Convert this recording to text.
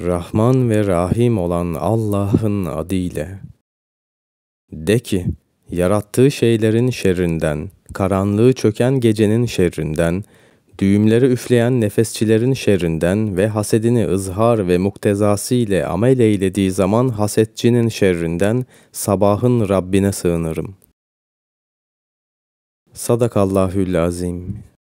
Rahman ve Rahim olan Allah'ın adıyla. De ki, yarattığı şeylerin şerrinden, karanlığı çöken gecenin şerrinden, düğümleri üfleyen nefesçilerin şerrinden ve hasedini ızhar ve muktezası ile amel eylediği zaman hasetçinin şerrinden sabahın Rabbine sığınırım. Sadakallahül Azim.